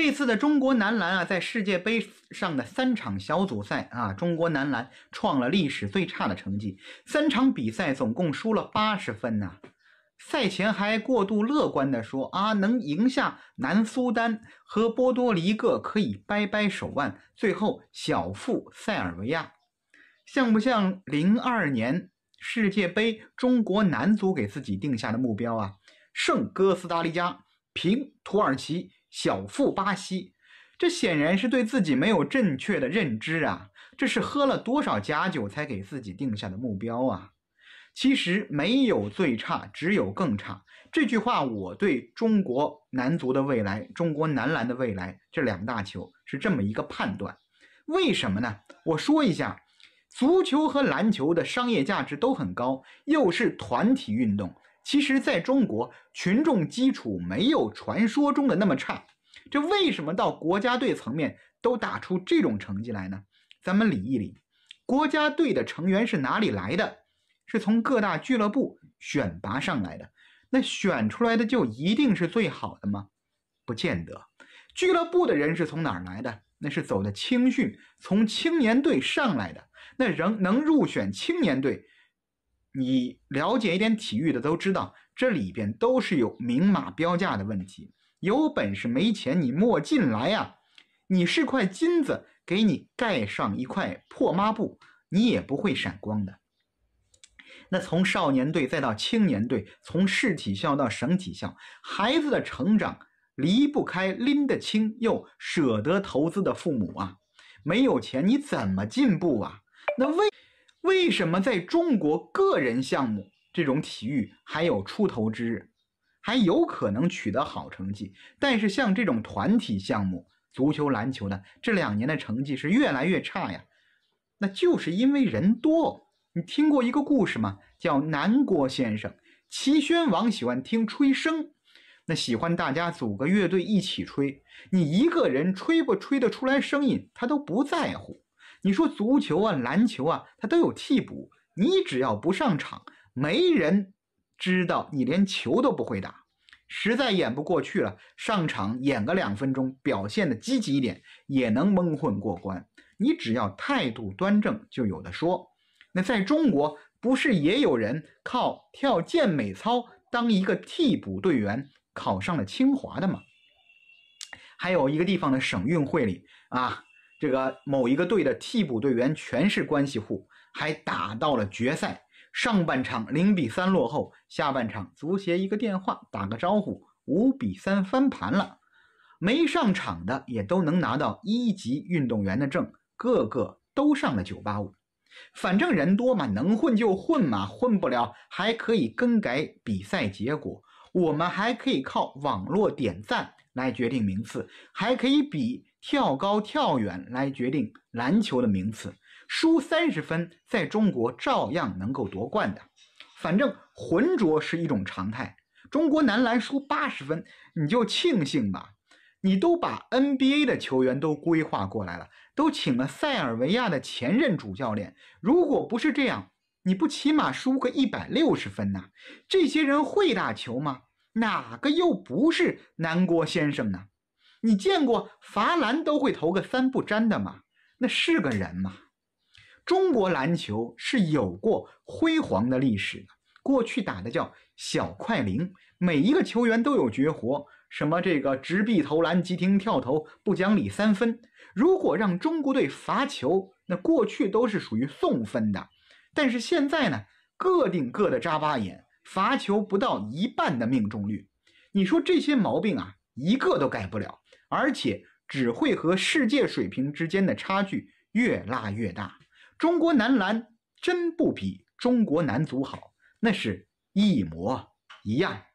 这次的中国男篮啊，在世界杯上的三场小组赛啊，中国男篮创了历史最差的成绩，三场比赛总共输了八十分呐。赛前还过度乐观的说啊，能赢下南苏丹和波多黎各可以掰掰手腕，最后小负塞尔维亚，像不像零二年世界杯中国男足给自己定下的目标啊？胜哥斯达黎加，平土耳其。小腹巴西，这显然是对自己没有正确的认知啊！这是喝了多少假酒才给自己定下的目标啊！其实没有最差，只有更差。这句话我对中国男足的未来、中国男篮的未来这两大球是这么一个判断。为什么呢？我说一下，足球和篮球的商业价值都很高，又是团体运动。其实，在中国，群众基础没有传说中的那么差。这为什么到国家队层面都打出这种成绩来呢？咱们理一理，国家队的成员是哪里来的？是从各大俱乐部选拔上来的。那选出来的就一定是最好的吗？不见得。俱乐部的人是从哪儿来的？那是走的青训，从青年队上来的。那仍能入选青年队。你了解一点体育的都知道，这里边都是有明码标价的问题。有本事没钱你莫进来呀！你是块金子，给你盖上一块破抹布，你也不会闪光的。那从少年队再到青年队，从市体校到省体校，孩子的成长离不开拎得清又舍得投资的父母啊！没有钱你怎么进步啊？那为？为什么在中国个人项目这种体育还有出头之日，还有可能取得好成绩？但是像这种团体项目，足球、篮球呢，这两年的成绩是越来越差呀。那就是因为人多。你听过一个故事吗？叫《南郭先生》。齐宣王喜欢听吹声，那喜欢大家组个乐队一起吹。你一个人吹不吹得出来声音，他都不在乎。你说足球啊，篮球啊，它都有替补。你只要不上场，没人知道你连球都不会打。实在演不过去了，上场演个两分钟，表现的积极一点，也能蒙混过关。你只要态度端正，就有的说。那在中国，不是也有人靠跳健美操当一个替补队员，考上了清华的吗？还有一个地方的省运会里啊。这个某一个队的替补队员全是关系户，还打到了决赛。上半场零比三落后，下半场足协一个电话打个招呼，五比三翻盘了。没上场的也都能拿到一级运动员的证，个个都上了九八五。反正人多嘛，能混就混嘛，混不了还可以更改比赛结果。我们还可以靠网络点赞来决定名次，还可以比。跳高跳远来决定篮球的名次，输三十分在中国照样能够夺冠的。反正浑浊是一种常态，中国男篮输八十分你就庆幸吧。你都把 NBA 的球员都规划过来了，都请了塞尔维亚的前任主教练。如果不是这样，你不起码输个一百六十分呐，这些人会打球吗？哪个又不是南郭先生呢？你见过罚篮都会投个三不沾的吗？那是个人吗？中国篮球是有过辉煌的历史的，过去打的叫小快灵，每一个球员都有绝活，什么这个直臂投篮、急停跳投、不讲理三分。如果让中国队罚球，那过去都是属于送分的，但是现在呢，各顶各的扎巴眼，罚球不到一半的命中率，你说这些毛病啊？一个都改不了，而且只会和世界水平之间的差距越拉越大。中国男篮真不比中国男足好，那是一模一样。